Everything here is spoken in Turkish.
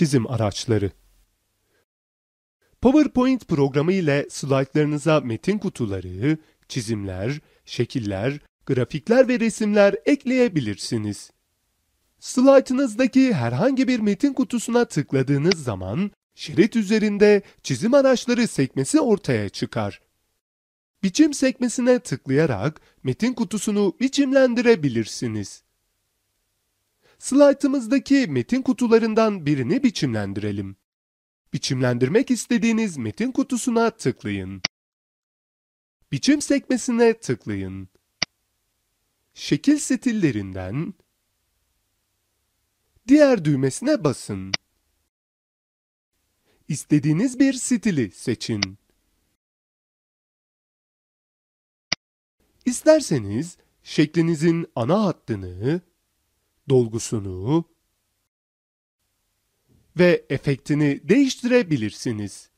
çizim araçları. PowerPoint programı ile slaytlarınıza metin kutuları, çizimler, şekiller, grafikler ve resimler ekleyebilirsiniz. Slaytınızdaki herhangi bir metin kutusuna tıkladığınız zaman şerit üzerinde çizim araçları sekmesi ortaya çıkar. Biçim sekmesine tıklayarak metin kutusunu biçimlendirebilirsiniz. Slaytımızdaki metin kutularından birini biçimlendirelim. Biçimlendirmek istediğiniz metin kutusuna tıklayın. Biçim sekmesine tıklayın. Şekil stillerinden diğer düğmesine basın. İstediğiniz bir stili seçin. İsterseniz şeklinizin ana hattını dolgusunu ve efektini değiştirebilirsiniz.